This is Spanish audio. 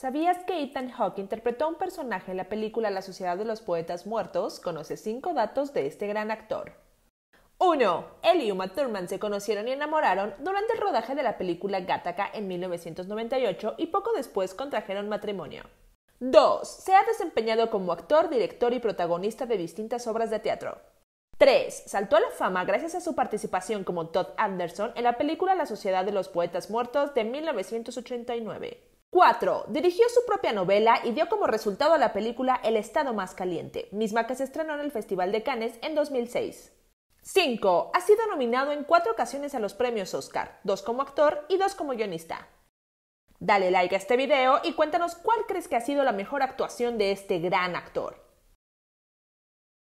¿Sabías que Ethan Hawke interpretó un personaje en la película La Sociedad de los Poetas Muertos? Conoce cinco datos de este gran actor. 1. Él y Uma Thurman se conocieron y enamoraron durante el rodaje de la película Gattaca en 1998 y poco después contrajeron matrimonio. 2. Se ha desempeñado como actor, director y protagonista de distintas obras de teatro. 3. Saltó a la fama gracias a su participación como Todd Anderson en la película La Sociedad de los Poetas Muertos de 1989. 4. Dirigió su propia novela y dio como resultado a la película El Estado Más Caliente, misma que se estrenó en el Festival de Cannes en 2006. 5. Ha sido nominado en cuatro ocasiones a los premios Oscar, dos como actor y dos como guionista. Dale like a este video y cuéntanos cuál crees que ha sido la mejor actuación de este gran actor.